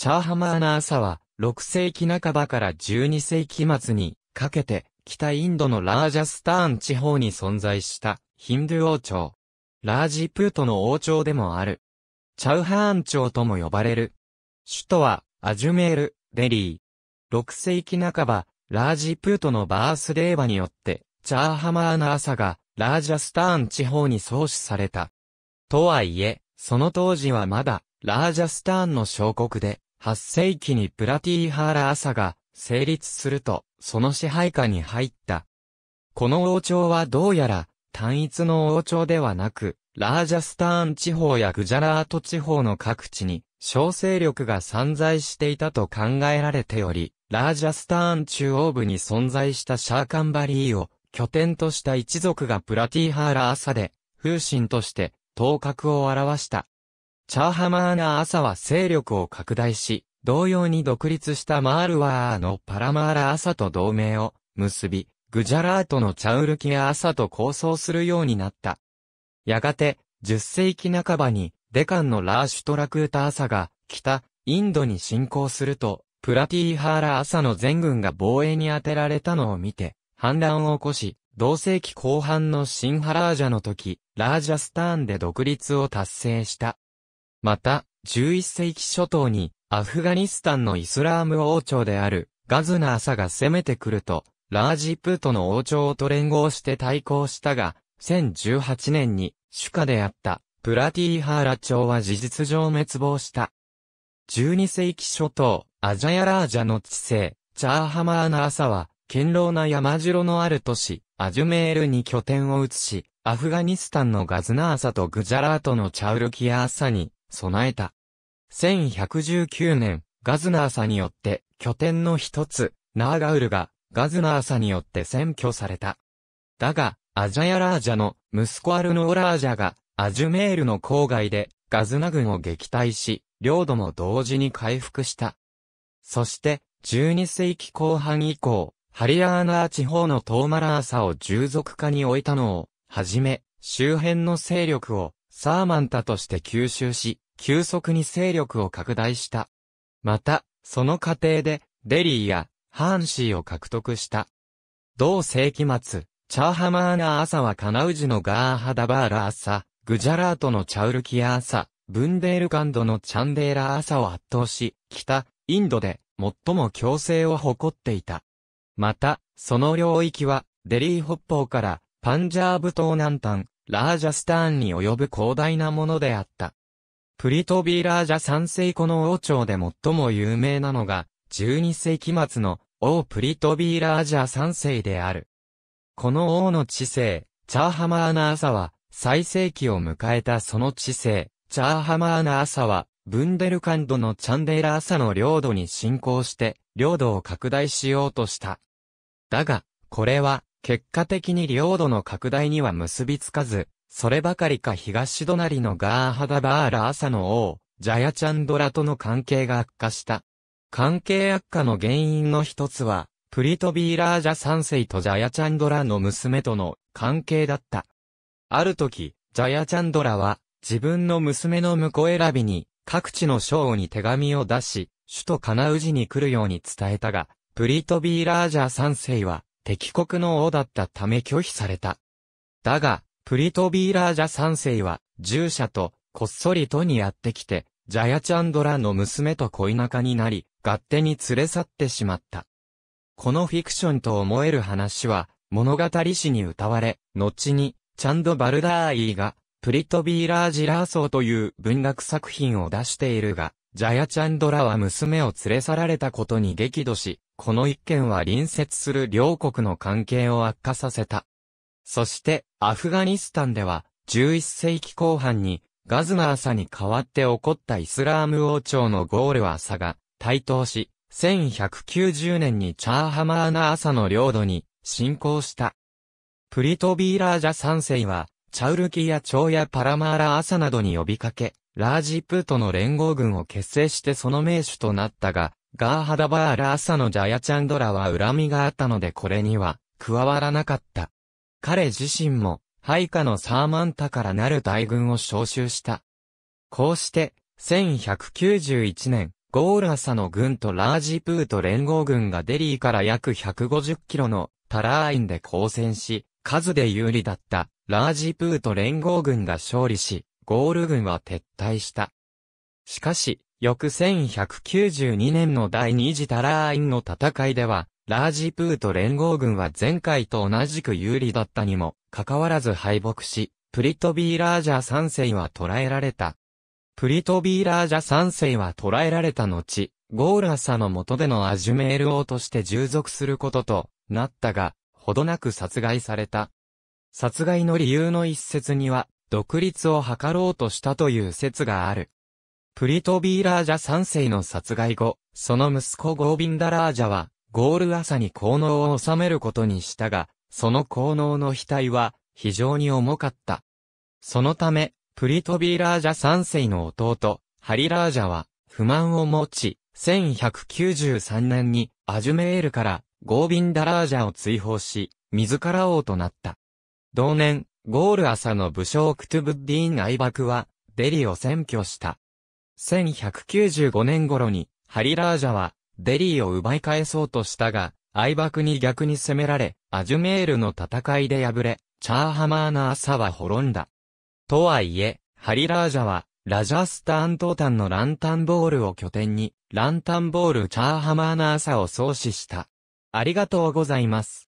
チャーハマーナーサは、6世紀半ばから12世紀末にかけて、北インドのラージャスターン地方に存在したヒンドゥ王朝。ラージプートの王朝でもある。チャウハーン朝とも呼ばれる。首都はアジュメール、デリー。6世紀半ば、ラージプートのバースデーバによって、チャーハマーナーサがラージャスターン地方に創始された。とはいえ、その当時はまだ、ラージャスターンの小国で、8世紀にプラティーハーラ朝が成立すると、その支配下に入った。この王朝はどうやら、単一の王朝ではなく、ラージャスターン地方やグジャラート地方の各地に、小勢力が散在していたと考えられており、ラージャスターン中央部に存在したシャーカンバリーを拠点とした一族がプラティーハーラ朝で、風神として頭角を現した。チャーハマーナ朝は勢力を拡大し、同様に独立したマールワーのパラマーラ朝と同盟を結び、グジャラートのチャウルキア朝と構想するようになった。やがて、10世紀半ばに、デカンのラーシュトラクータ朝が、北、インドに侵攻すると、プラティーハーラ朝の全軍が防衛に当てられたのを見て、反乱を起こし、同世紀後半のシンハラージャの時、ラージャスターンで独立を達成した。また、11世紀初頭に、アフガニスタンのイスラーム王朝である、ガズナーサが攻めてくると、ラージプートの王朝と連合して対抗したが、1018年に、主家であった、プラティーハーラ朝は事実上滅亡した。12世紀初頭、アジャヤラージャの地勢、チャーハマーナーサは、堅牢な山城のある都市、アジュメールに拠点を移し、アフガニスタンのガズナーサとグジャラートのチャウルキアーサに、備えた。1119年、ガズナーサによって拠点の一つ、ナーガウルがガズナーサによって占拠された。だが、アジャヤラージャの息子アルノーラージャがアジュメールの郊外でガズナ軍を撃退し、領土も同時に回復した。そして、12世紀後半以降、ハリアーナー地方のトーマラーサを従属化に置いたのを、はじめ、周辺の勢力をサーマンタとして吸収し、急速に勢力を拡大した。また、その過程で、デリーや、ハーンシーを獲得した。同世紀末、チャーハマーナー朝はカナウジのガーハダバーラー朝、グジャラートのチャウルキア朝、ブンデールカンドのチャンデーラー朝を圧倒し、北、インドで最も強制を誇っていた。また、その領域は、デリー北方からパンジャーブ東南端、ラージャスターンに及ぶ広大なものであった。プリトビーラージャ三世この王朝で最も有名なのが、12世紀末の王プリトビーラージャ三世である。この王の知性、チャーハマーナーサは、最盛期を迎えたその知性、チャーハマーナーサは、ブンデルカンドのチャンデーラーサの領土に侵攻して、領土を拡大しようとした。だが、これは、結果的に領土の拡大には結びつかず、そればかりか東隣のガーハダバーラ朝の王、ジャヤチャンドラとの関係が悪化した。関係悪化の原因の一つは、プリトビーラージャ三世とジャヤチャンドラの娘との関係だった。ある時、ジャヤチャンドラは、自分の娘の婿選びに、各地の将に手紙を出し、首都カナウジに来るように伝えたが、プリトビーラージャ三世は、敵国の王だったため拒否された。だが、プリトビーラージャ三世は、従者と、こっそりとにやってきて、ジャヤチャンドラの娘と恋仲になり、勝手に連れ去ってしまった。このフィクションと思える話は、物語史に歌われ、後に、チャンド・バルダーイーが、プリトビーラージ・ラーソーという文学作品を出しているが、ジャヤチャンドラは娘を連れ去られたことに激怒し、この一件は隣接する両国の関係を悪化させた。そして、アフガニスタンでは、11世紀後半に、ガズナーサに代わって起こったイスラーム王朝のゴールはサが、台頭し、1190年にチャーハマーナーサの領土に侵攻した。プリトビーラージャ3世は、チャウルキや蝶やパラマーラーサなどに呼びかけ、ラージプートの連合軍を結成してその名手となったが、ガーハダバーラサのジャヤチャンドラは恨みがあったのでこれには、加わらなかった。彼自身も、配下のサーマンタからなる大軍を召集した。こうして、1191年、ゴーラサの軍とラージプート連合軍がデリーから約150キロのタラーインで交戦し、数で有利だったラージプート連合軍が勝利し、ゴール軍は撤退した。しかし、翌1192年の第二次タラーインの戦いでは、ラージプーと連合軍は前回と同じく有利だったにも、かかわらず敗北し、プリトビーラージャ三世は捕らえられた。プリトビーラージャ三世は捕らえられた後、ゴーラサの下でのアジュメール王として従属することとなったが、ほどなく殺害された。殺害の理由の一説には、独立を図ろうとしたという説がある。プリトビーラージャ3世の殺害後、その息子ゴービンダラージャは、ゴール朝に効能を収めることにしたが、その効能の額は非常に重かった。そのため、プリトビーラージャ3世の弟、ハリラージャは不満を持ち、1193年にアジュメールからゴービンダラージャを追放し、自ら王となった。同年、ゴール朝の武将クトゥブッディーン・アイバクは、デリを占拠した。1195年頃に、ハリラージャは、デリーを奪い返そうとしたが、アイバクに逆に攻められ、アジュメールの戦いで敗れ、チャーハマーナ朝は滅んだ。とはいえ、ハリラージャは、ラジャスタン東端のランタンボールを拠点に、ランタンボールチャーハマーナ朝を創始した。ありがとうございます。